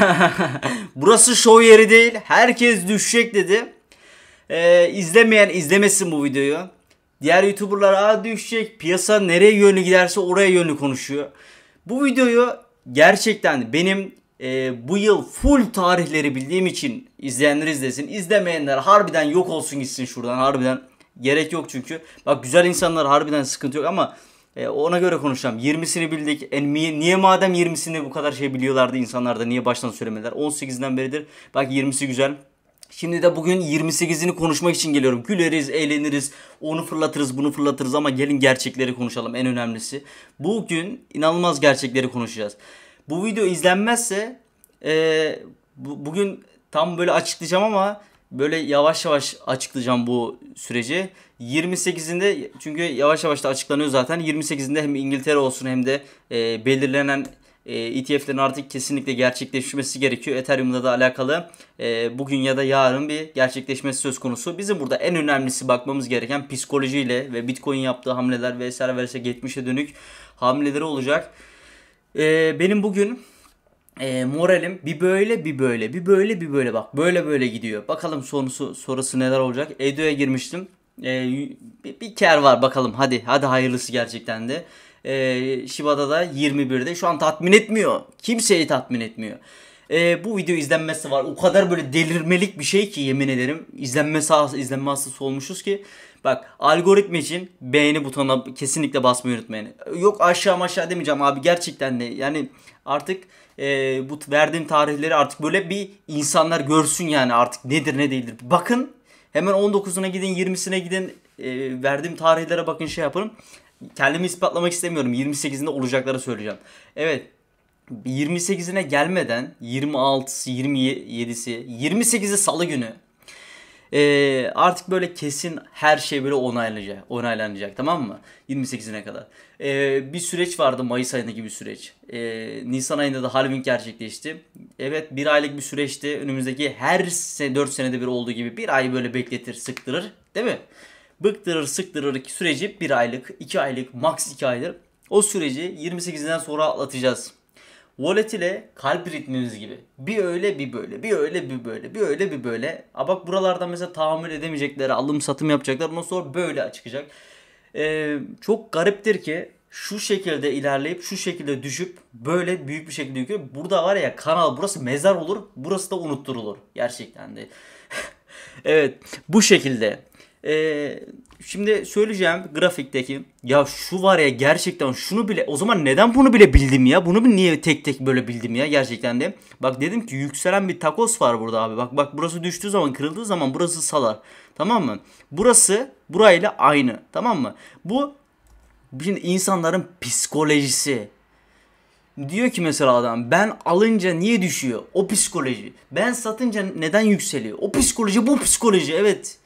Burası show yeri değil. Herkes düşecek dedi. Ee, izlemeyen izlemesin bu videoyu. Diğer YouTuber'lar Aa, düşecek. Piyasa nereye yönlü giderse oraya yönlü konuşuyor. Bu videoyu gerçekten benim e, bu yıl full tarihleri bildiğim için izleyenler izlesin. İzlemeyenler harbiden yok olsun gitsin şuradan harbiden. Gerek yok çünkü. Bak güzel insanlar harbiden sıkıntı yok ama e, ona göre konuşacağım. 20'sini bildik. E, niye, niye madem 20'sini bu kadar şey biliyorlardı insanlarda niye baştan söylemediler? 18'den beridir. Bak 20'si güzel. Şimdi de bugün 28'ini konuşmak için geliyorum. Güleriz, eğleniriz, onu fırlatırız, bunu fırlatırız ama gelin gerçekleri konuşalım en önemlisi. Bugün inanılmaz gerçekleri konuşacağız. Bu video izlenmezse e, bu, bugün tam böyle açıklayacağım ama böyle yavaş yavaş açıklayacağım bu süreci. 28'inde çünkü yavaş yavaş da açıklanıyor zaten. 28'inde hem İngiltere olsun hem de e, belirlenen e, ETF'lerin artık kesinlikle gerçekleşmesi gerekiyor. Ethereum'da da alakalı e, bugün ya da yarın bir gerçekleşmesi söz konusu. Bizim burada en önemlisi bakmamız gereken psikolojiyle ve Bitcoin yaptığı hamleler vesaire vesaire geçmişe dönük hamleleri olacak. E, benim bugün e, moralim bir böyle bir böyle bir böyle bir böyle bak böyle böyle gidiyor. Bakalım sorusu sonrası neler olacak. Edo'ya girmiştim. E, bir, bir ker var bakalım hadi hadi hayırlısı gerçekten de. E, ee, Shiba'da da 21'de şu an tatmin etmiyor. Kimseyi tatmin etmiyor. E, bu video izlenmesi var. O kadar böyle delirmelik bir şey ki yemin ederim. İzlenme sahası, izlenme hastası olmuşuz ki. Bak algoritma için beğeni butonuna kesinlikle basmayı unutmayın. Yok aşağı aşağı demeyeceğim abi gerçekten de. Yani artık e, bu verdiğim tarihleri artık böyle bir insanlar görsün yani artık nedir ne değildir. Bakın hemen 19'una gidin 20'sine gidin e, verdiğim tarihlere bakın şey yapın. Kendimi ispatlamak istemiyorum. 28'inde olacakları söyleyeceğim. Evet 28'ine gelmeden 26'sı 27'si 28'i salı günü e, artık böyle kesin her şey böyle onaylanacak, onaylanacak tamam mı? 28'ine kadar. E, bir süreç vardı Mayıs ayındaki bir süreç. E, Nisan ayında da Halloween gerçekleşti. Evet bir aylık bir süreçti. Önümüzdeki her sene, 4 senede bir olduğu gibi bir ay böyle bekletir, sıktırır değil mi? Bıktırır, sıktırır ki süreci bir aylık, iki aylık, maks iki aydır. O süreci 28'inden sonra atlatacağız. Wallet ile kalp ritminiz gibi. Bir öyle bir böyle, bir öyle bir böyle, bir öyle bir böyle. A bak buralarda mesela tahammül edemeyecekleri alım satım yapacaklar. Ondan sonra böyle çıkacak. Ee, çok gariptir ki şu şekilde ilerleyip şu şekilde düşüp böyle büyük bir şekilde yüklüyor. Burada var ya kanal burası mezar olur. Burası da unutturulur. Gerçekten de. evet bu şekilde ee, şimdi söyleyeceğim grafikteki ya şu var ya gerçekten şunu bile o zaman neden bunu bile bildim ya? Bunu niye tek tek böyle bildim ya gerçekten de. Bak dedim ki yükselen bir takos var burada abi. Bak bak burası düştüğü zaman kırıldığı zaman burası salar. Tamam mı? Burası burayla aynı. Tamam mı? Bu şimdi insanların psikolojisi. Diyor ki mesela adam ben alınca niye düşüyor? O psikoloji. Ben satınca neden yükseliyor? O psikoloji bu psikoloji evet.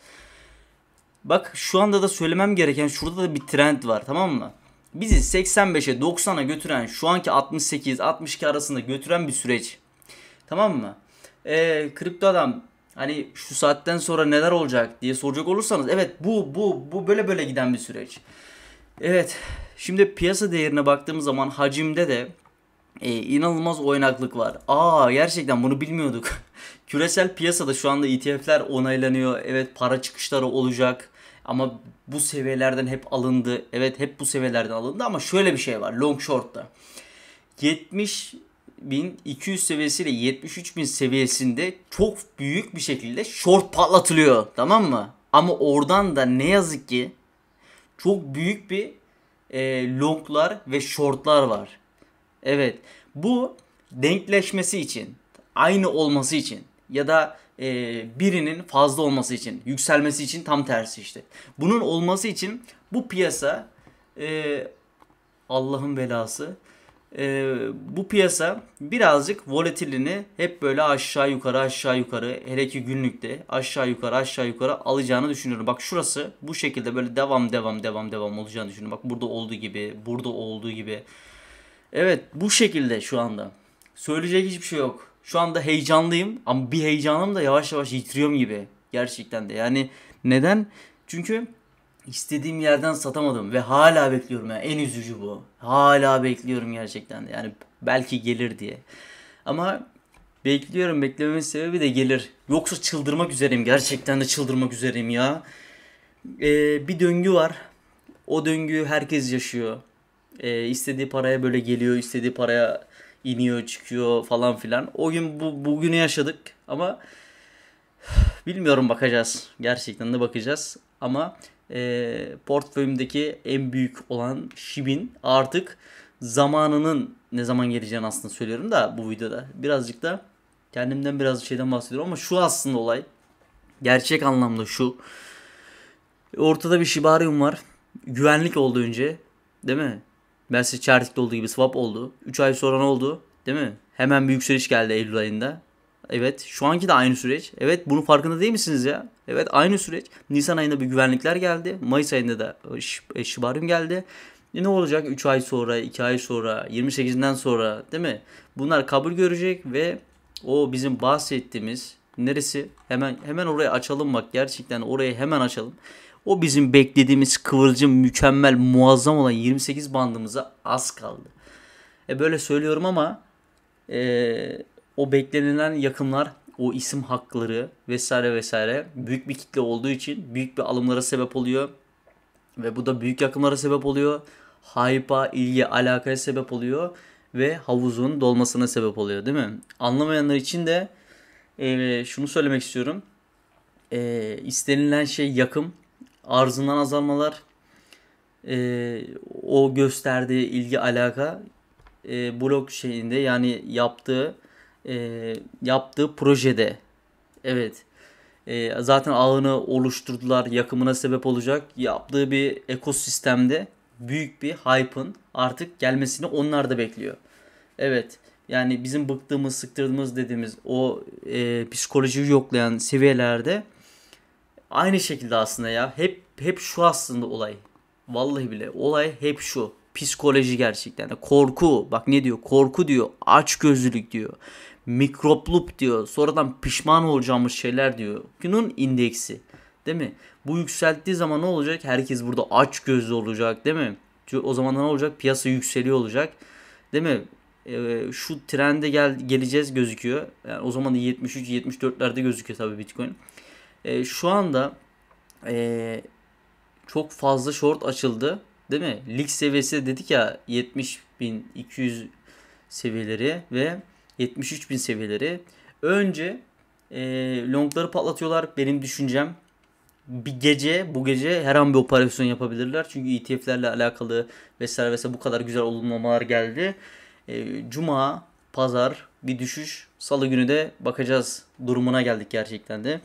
Bak şu anda da söylemem gereken şurada da bir trend var tamam mı? Bizi 85'e 90'a götüren şu anki 68-62 arasında götüren bir süreç. Tamam mı? Ee, kripto adam hani şu saatten sonra neler olacak diye soracak olursanız evet bu bu bu böyle böyle giden bir süreç. Evet şimdi piyasa değerine baktığımız zaman hacimde de e, inanılmaz oynaklık var. Aa gerçekten bunu bilmiyorduk. Küresel piyasada şu anda ETF'ler onaylanıyor. Evet para çıkışları olacak. Ama bu seviyelerden hep alındı. Evet hep bu seviyelerden alındı ama şöyle bir şey var long short'ta. 70 bin 200 seviyesiyle 73 bin seviyesinde çok büyük bir şekilde short patlatılıyor tamam mı? Ama oradan da ne yazık ki çok büyük bir e, longlar ve shortlar var. Evet bu denkleşmesi için aynı olması için ya da e, birinin fazla olması için, yükselmesi için tam tersi işte. Bunun olması için bu piyasa e, Allah'ın belası e, bu piyasa birazcık volatilini hep böyle aşağı yukarı aşağı yukarı hele ki günlükte aşağı yukarı aşağı yukarı alacağını düşünüyorum. Bak şurası bu şekilde böyle devam devam devam devam olacağını düşünüyorum. Bak burada olduğu gibi burada olduğu gibi. Evet bu şekilde şu anda. Söyleyecek hiçbir şey yok şu anda heyecanlıyım ama bir heyecanım da yavaş yavaş yitiriyorum gibi. Gerçekten de yani neden? Çünkü istediğim yerden satamadım ve hala bekliyorum yani en üzücü bu. Hala bekliyorum gerçekten de yani belki gelir diye. Ama bekliyorum beklememin sebebi de gelir. Yoksa çıldırmak üzereyim gerçekten de çıldırmak üzereyim ya. Ee, bir döngü var. O döngüyü herkes yaşıyor. Ee, istediği paraya böyle geliyor, istediği paraya iniyor çıkıyor falan filan. O gün bu, bugünü yaşadık ama bilmiyorum bakacağız. Gerçekten de bakacağız. Ama e, portföyümdeki en büyük olan Shib'in artık zamanının ne zaman geleceğini aslında söylüyorum da bu videoda. Birazcık da kendimden biraz şeyden bahsediyorum ama şu aslında olay. Gerçek anlamda şu. Ortada bir Shibarium var. Güvenlik oldu önce. Değil mi? Mesela Çertik'te olduğu gibi swap oldu. 3 ay sonra ne oldu? Değil mi? Hemen bir yükseliş geldi Eylül ayında. Evet şu anki de aynı süreç. Evet bunun farkında değil misiniz ya? Evet aynı süreç. Nisan ayında bir güvenlikler geldi. Mayıs ayında da şibarim geldi. E ne olacak 3 ay sonra, 2 ay sonra, 28'inden sonra değil mi? Bunlar kabul görecek ve o bizim bahsettiğimiz neresi? Hemen hemen orayı açalım bak gerçekten orayı hemen açalım. O bizim beklediğimiz kıvırcım, mükemmel, muazzam olan 28 bandımıza az kaldı. E böyle söylüyorum ama e, o beklenilen yakımlar, o isim hakları vesaire vesaire büyük bir kitle olduğu için büyük bir alımlara sebep oluyor. Ve bu da büyük yakımlara sebep oluyor. Hype'a, ilgi, alakaya sebep oluyor. Ve havuzun dolmasına sebep oluyor değil mi? Anlamayanlar için de e, şunu söylemek istiyorum. E, istenilen şey yakım arzından azalmalar, e, o gösterdiği ilgi alaka e, blog şeyinde yani yaptığı e, yaptığı projede evet e, zaten ağını oluşturdular yakımına sebep olacak yaptığı bir ekosistemde büyük bir hype'ın artık gelmesini onlar da bekliyor. Evet yani bizim bıktığımız sıktırdığımız dediğimiz o e, psikolojiyi yoklayan seviyelerde Aynı şekilde aslında ya hep hep şu aslında olay. Vallahi bile olay hep şu. Psikoloji gerçekten. korku bak ne diyor? Korku diyor. aç Açgözlülük diyor. mikroplup diyor. Sonradan pişman olacağımız şeyler diyor. Günün indeksi. Değil mi? Bu yükselttiği zaman ne olacak? Herkes burada aç gözlü olacak değil mi? Çünkü O zaman ne olacak? Piyasa yükseliyor olacak. Değil mi? Ee, şu trende gel geleceğiz gözüküyor. Yani o zaman da 73 74'lerde gözüküyor tabii Bitcoin. E, şu anda e, çok fazla short açıldı. Değil mi? Lig seviyesi dedik ya 70.200 seviyeleri ve 73.000 seviyeleri. Önce e, longları patlatıyorlar. Benim düşüncem bir gece bu gece her an bir operasyon yapabilirler. Çünkü ETF'lerle alakalı vesaire vesaire bu kadar güzel olumlamalar geldi. E, Cuma, pazar bir düşüş. Salı günü de bakacağız durumuna geldik gerçekten de.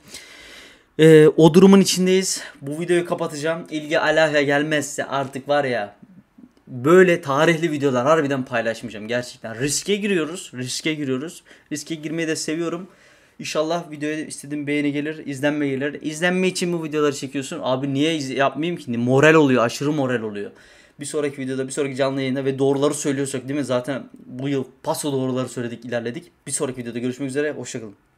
Ee, o durumun içindeyiz. Bu videoyu kapatacağım. İlgi alaka gelmezse artık var ya böyle tarihli videolar harbiden paylaşmayacağım gerçekten. Riske giriyoruz. Riske giriyoruz. Riske girmeyi de seviyorum. İnşallah videoya istediğim beğeni gelir, izlenme gelir. İzlenme için bu videoları çekiyorsun. Abi niye yapmayayım ki? Moral oluyor, aşırı moral oluyor. Bir sonraki videoda, bir sonraki canlı yayında ve doğruları söylüyorsak değil mi? Zaten bu yıl paso doğruları söyledik, ilerledik. Bir sonraki videoda görüşmek üzere, hoşçakalın.